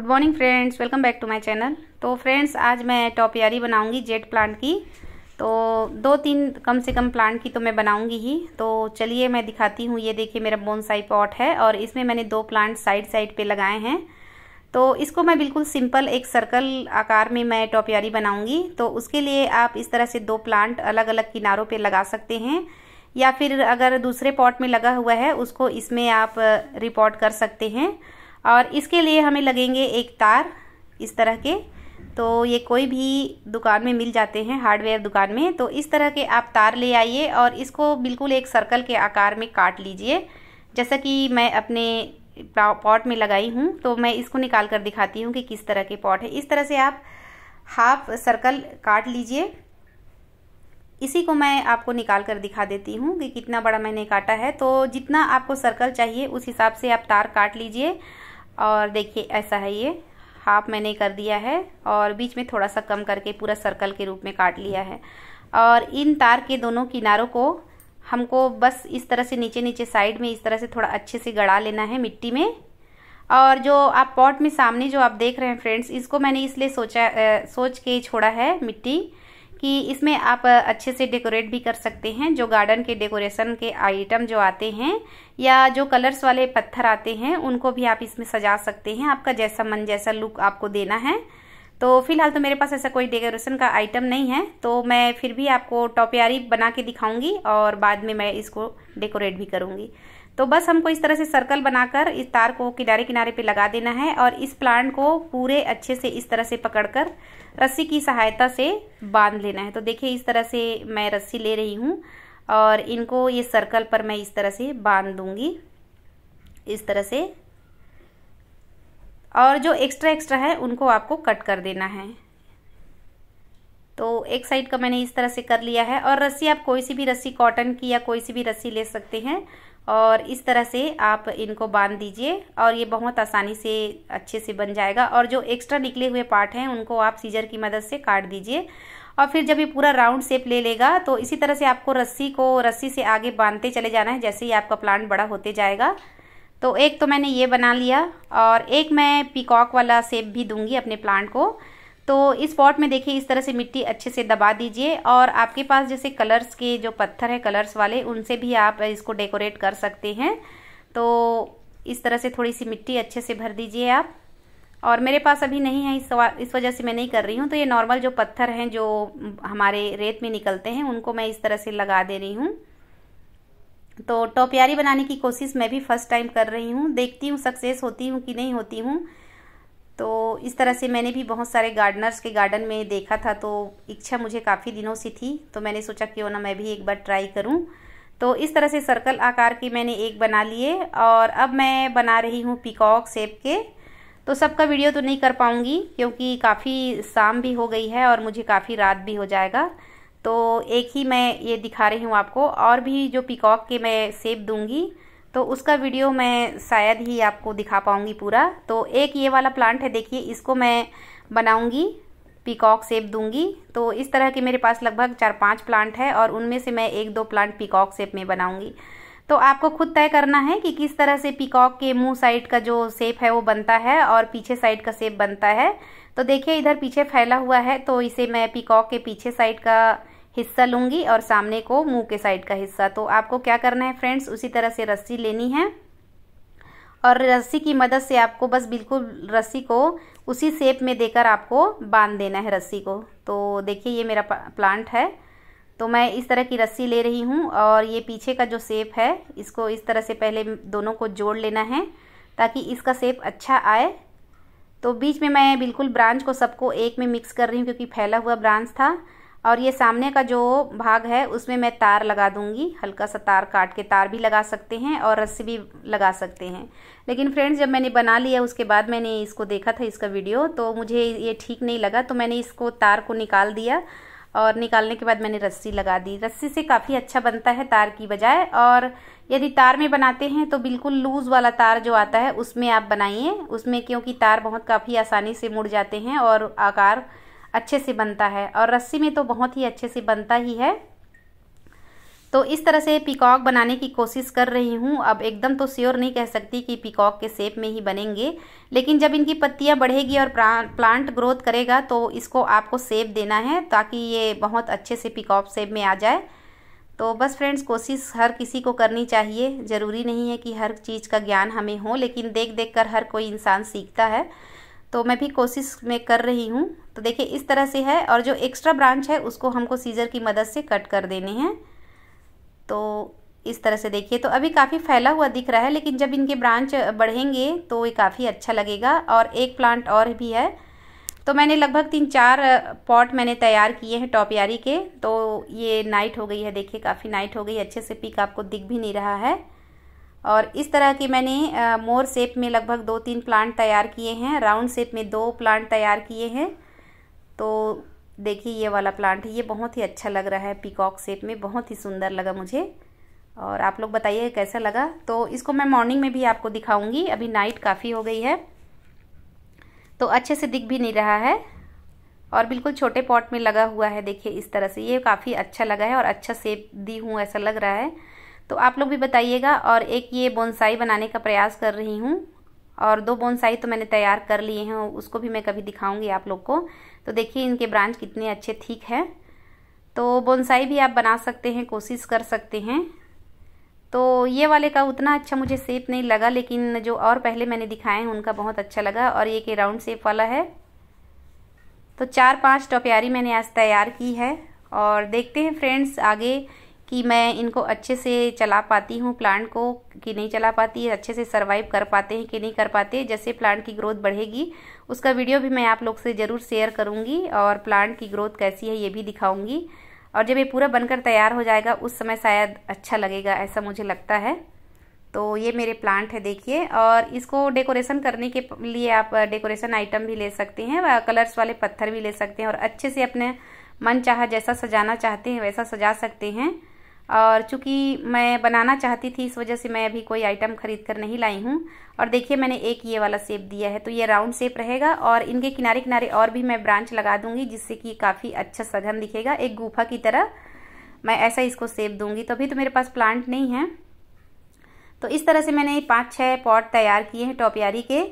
good morning friends welcome back to my channel तो friends आज मैं टॉपियारी बनाऊंगी जेट प्लांट की तो दो तीन कम से कम प्लांट की तो मैं बनाऊंगी ही तो चलिए मैं दिखाती हूँ ये देखिए मेरा बोनसाई पॉट है और इसमें मैंने दो प्लांट साइड साइड पे लगाए हैं तो इसको मैं बिल्कुल सिंपल एक सर्कल आकार में मैं टॉपियारी बनाऊंगी तो उसके लिए आप इस तरह से दो प्लांट अलग अलग किनारों पर लगा सकते हैं या फिर अगर दूसरे पॉट में लगा हुआ है उसको इसमें आप रिपोर्ट कर सकते हैं और इसके लिए हमें लगेंगे एक तार इस तरह के तो ये कोई भी दुकान में मिल जाते हैं हार्डवेयर दुकान में तो इस तरह के आप तार ले आइए और इसको बिल्कुल एक सर्कल के आकार में काट लीजिए जैसा कि मैं अपने पॉट में लगाई हूँ तो मैं इसको निकाल कर दिखाती हूँ कि किस तरह के पॉट है इस तरह से आप हाफ सर्कल काट लीजिए इसी को मैं आपको निकाल कर दिखा देती हूँ कि कितना बड़ा मैंने काटा है तो जितना आपको सर्कल चाहिए उस हिसाब से आप तार काट लीजिए और देखिए ऐसा है ये हाफ मैंने कर दिया है और बीच में थोड़ा सा कम करके पूरा सर्कल के रूप में काट लिया है और इन तार के दोनों किनारों को हमको बस इस तरह से नीचे नीचे साइड में इस तरह से थोड़ा अच्छे से गड़ा लेना है मिट्टी में और जो आप पॉट में सामने जो आप देख रहे हैं फ्रेंड्स इसको मैंने इसलिए सोचा आ, सोच के छोड़ा है मिट्टी कि इसमें आप अच्छे से डेकोरेट भी कर सकते हैं जो गार्डन के डेकोरेशन के आइटम जो आते हैं या जो कलर्स वाले पत्थर आते हैं उनको भी आप इसमें सजा सकते हैं आपका जैसा मन जैसा लुक आपको देना है तो फिलहाल तो मेरे पास ऐसा कोई डेकोरेशन का आइटम नहीं है तो मैं फिर भी आपको टॉपियारी बना के दिखाऊंगी और बाद में मैं इसको डेकोरेट भी करूँगी तो बस हमको इस तरह से सर्कल बनाकर इस तार को किनारे किनारे पे लगा देना है और इस प्लांट को पूरे अच्छे से इस तरह से पकड़कर रस्सी की सहायता से बांध लेना है तो देखिए इस तरह से मैं रस्सी ले रही हूँ और इनको ये सर्कल पर मैं इस तरह से बांध दूँगी इस तरह से और जो एक्स्ट्रा एक्स्ट्रा है उनको आपको कट कर देना है तो एक साइड का मैंने इस तरह से कर लिया है और रस्सी आप कोई सी भी रस्सी कॉटन की या कोई सी भी रस्सी ले सकते हैं और इस तरह से आप इनको बांध दीजिए और ये बहुत आसानी से अच्छे से बन जाएगा और जो एक्स्ट्रा निकले हुए पार्ट हैं उनको आप सीजर की मदद से काट दीजिए और फिर जब ये पूरा राउंड शेप ले लेगा तो इसी तरह से आपको रस्सी को रस्सी से आगे बांधते चले जाना है जैसे ही आपका प्लांट बड़ा होते जाएगा तो एक तो मैंने ये बना लिया और एक मैं पिकॉक वाला शेप भी दूंगी अपने प्लांट को तो इस पॉट में देखिए इस तरह से मिट्टी अच्छे से दबा दीजिए और आपके पास जैसे कलर्स के जो पत्थर है कलर्स वाले उनसे भी आप इसको डेकोरेट कर सकते हैं तो इस तरह से थोड़ी सी मिट्टी अच्छे से भर दीजिए आप और मेरे पास अभी नहीं है इस इस वजह से मैं नहीं कर रही हूँ तो ये नॉर्मल जो पत्थर हैं जो हमारे रेत में निकलते हैं उनको मैं इस तरह से लगा दे रही हूँ तो टोपियारी बनाने की कोशिश मैं भी फर्स्ट टाइम कर रही हूँ देखती हूँ सक्सेस होती हूँ कि नहीं होती हूँ तो इस तरह से मैंने भी बहुत सारे गार्डनर्स के गार्डन में देखा था तो इच्छा मुझे काफ़ी दिनों से थी तो मैंने सोचा क्यों ना मैं भी एक बार ट्राई करूँ तो इस तरह से सर्कल आकार के मैंने एक बना लिए और अब मैं बना रही हूँ पिकॉक सेप के तो सबका वीडियो तो नहीं कर पाऊँगी क्योंकि काफ़ी शाम भी हो गई है और मुझे काफ़ी रात भी हो जाएगा तो एक ही मैं ये दिखा रही हूँ आपको और भी जो पिकॉक के मैं सेप दूँगी तो उसका वीडियो मैं शायद ही आपको दिखा पाऊंगी पूरा तो एक ये वाला प्लांट है देखिए इसको मैं बनाऊंगी पीकॉक सेप दूंगी तो इस तरह के मेरे पास लगभग चार पांच प्लांट है और उनमें से मैं एक दो प्लांट पीकॉक सेप में बनाऊंगी तो आपको खुद तय करना है कि किस तरह से पीकॉक के मुंह साइड का जो सेप है वो बनता है और पीछे साइड का सेप बनता है तो देखिए इधर पीछे फैला हुआ है तो इसे मैं पीकॉक के पीछे साइड का हिस्सा लूंगी और सामने को मुंह के साइड का हिस्सा तो आपको क्या करना है फ्रेंड्स उसी तरह से रस्सी लेनी है और रस्सी की मदद से आपको बस बिल्कुल रस्सी को उसी शेप में देकर आपको बांध देना है रस्सी को तो देखिए ये मेरा प्लांट है तो मैं इस तरह की रस्सी ले रही हूँ और ये पीछे का जो सेप है इसको इस तरह से पहले दोनों को जोड़ लेना है ताकि इसका सेप अच्छा आए तो बीच में मैं बिल्कुल ब्रांच को सबको एक में मिक्स कर रही हूँ क्योंकि फैला हुआ ब्रांच था और ये सामने का जो भाग है उसमें मैं तार लगा दूंगी हल्का सा तार काट के तार भी लगा सकते हैं और रस्सी भी लगा सकते हैं लेकिन फ्रेंड्स जब मैंने बना लिया उसके बाद मैंने इसको देखा था इसका वीडियो तो मुझे ये ठीक नहीं लगा तो मैंने इसको तार को निकाल दिया और निकालने के बाद मैंने रस्सी लगा दी रस्सी से काफ़ी अच्छा बनता है तार की बजाय और यदि तार में बनाते हैं तो बिल्कुल लूज़ वाला तार जो आता है उसमें आप बनाइए उसमें क्योंकि तार बहुत काफ़ी आसानी से मुड़ जाते हैं और आकार अच्छे से बनता है और रस्सी में तो बहुत ही अच्छे से बनता ही है तो इस तरह से पिकॉक बनाने की कोशिश कर रही हूँ अब एकदम तो श्योर नहीं कह सकती कि पिकॉक के शेप में ही बनेंगे लेकिन जब इनकी पत्तियाँ बढ़ेगी और प्लांट ग्रोथ करेगा तो इसको आपको सेप देना है ताकि ये बहुत अच्छे से पिकॉक सेप में आ जाए तो बस फ्रेंड्स कोशिश हर किसी को करनी चाहिए ज़रूरी नहीं है कि हर चीज़ का ज्ञान हमें हो लेकिन देख देख कर हर कोई इंसान सीखता है तो मैं भी कोशिश में कर रही हूँ तो देखिए इस तरह से है और जो एक्स्ट्रा ब्रांच है उसको हमको सीज़र की मदद से कट कर देने हैं तो इस तरह से देखिए तो अभी काफ़ी फैला हुआ दिख रहा है लेकिन जब इनके ब्रांच बढ़ेंगे तो ये काफ़ी अच्छा लगेगा और एक प्लांट और भी है तो मैंने लगभग तीन चार पॉट मैंने तैयार किए हैं टॉप यारी के तो ये नाइट हो गई है देखिए काफ़ी नाइट हो गई अच्छे से पिक आपको दिख भी नहीं रहा है और इस तरह के मैंने मोर शेप में लगभग दो तीन प्लांट तैयार किए हैं राउंड शेप में दो प्लांट तैयार किए हैं तो देखिए ये वाला प्लांट ये बहुत ही अच्छा लग रहा है पिकॉक शेप में बहुत ही सुंदर लगा मुझे और आप लोग बताइए कैसा लगा तो इसको मैं मॉर्निंग में भी आपको दिखाऊंगी अभी नाइट काफ़ी हो गई है तो अच्छे से दिख भी नहीं रहा है और बिल्कुल छोटे पॉट में लगा हुआ है देखिए इस तरह से ये काफ़ी अच्छा लगा है और अच्छा सेप दी हूँ ऐसा लग रहा है तो आप लोग भी बताइएगा और एक ये बोनसाई बनाने का प्रयास कर रही हूँ और दो बोनसाई तो मैंने तैयार कर लिए हैं उसको भी मैं कभी दिखाऊंगी आप लोग को तो देखिए इनके ब्रांच कितने अच्छे ठीक है तो बोनसाई भी आप बना सकते हैं कोशिश कर सकते हैं तो ये वाले का उतना अच्छा मुझे सेप नहीं लगा लेकिन जो और पहले मैंने दिखाए हैं उनका बहुत अच्छा लगा और ये के राउंड सेप वाला है तो चार पाँच टोप्यारी मैंने आज तैयार की है और देखते हैं फ्रेंड्स आगे कि मैं इनको अच्छे से चला पाती हूँ प्लांट को कि नहीं चला पाती अच्छे से सर्वाइव कर पाते हैं कि नहीं कर पाते जैसे प्लांट की ग्रोथ बढ़ेगी उसका वीडियो भी मैं आप लोग से ज़रूर शेयर करूँगी और प्लांट की ग्रोथ कैसी है ये भी दिखाऊँगी और जब ये पूरा बनकर तैयार हो जाएगा उस समय शायद अच्छा लगेगा ऐसा मुझे लगता है तो ये मेरे प्लांट है देखिए और इसको डेकोरेशन करने के लिए आप डेकोरेशन आइटम भी ले सकते हैं कलर्स वाले पत्थर भी ले सकते हैं और अच्छे से अपने मन चाह जैसा सजाना चाहते हैं वैसा सजा सकते हैं और चूँकि मैं बनाना चाहती थी इस वजह से मैं अभी कोई आइटम खरीद कर नहीं लाई हूँ और देखिए मैंने एक ये वाला सेप दिया है तो ये राउंड सेप रहेगा और इनके किनारे किनारे और भी मैं ब्रांच लगा दूंगी जिससे कि काफ़ी अच्छा सघन दिखेगा एक गुफा की तरह मैं ऐसा इसको सेप दूंगी तो अभी तो मेरे पास प्लांट नहीं है तो इस तरह से मैंने पाँच छः पॉट तैयार किए हैं टॉपियारी के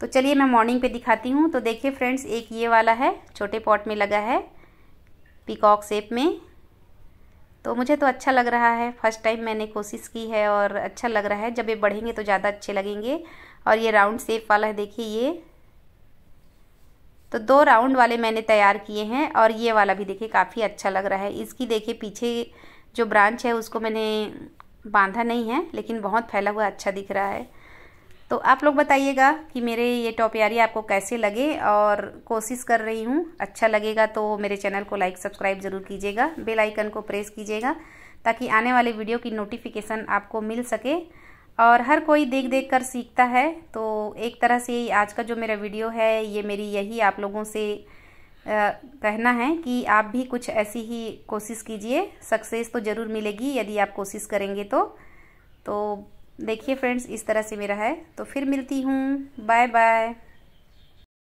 तो चलिए मैं मॉर्निंग पे दिखाती हूँ तो देखिए फ्रेंड्स एक ये वाला है छोटे पॉट में लगा है पिकॉक सेप में तो मुझे तो अच्छा लग रहा है फर्स्ट टाइम मैंने कोशिश की है और अच्छा लग रहा है जब ये बढ़ेंगे तो ज़्यादा अच्छे लगेंगे और ये राउंड सेप वाला है देखिए ये तो दो राउंड वाले मैंने तैयार किए हैं और ये वाला भी देखिए काफ़ी अच्छा लग रहा है इसकी देखिए पीछे जो ब्रांच है उसको मैंने बांधा नहीं है लेकिन बहुत फैला हुआ अच्छा दिख रहा है तो आप लोग बताइएगा कि मेरे ये टॉपियारी आपको कैसे लगे और कोशिश कर रही हूँ अच्छा लगेगा तो मेरे चैनल को लाइक सब्सक्राइब ज़रूर कीजिएगा बेल आइकन को प्रेस कीजिएगा ताकि आने वाले वीडियो की नोटिफिकेशन आपको मिल सके और हर कोई देख देख कर सीखता है तो एक तरह से आज का जो मेरा वीडियो है ये मेरी यही आप लोगों से आ, कहना है कि आप भी कुछ ऐसी ही कोशिश कीजिए सक्सेस तो ज़रूर मिलेगी यदि आप कोशिश करेंगे तो तो देखिए फ्रेंड्स इस तरह से मेरा है तो फिर मिलती हूँ बाय बाय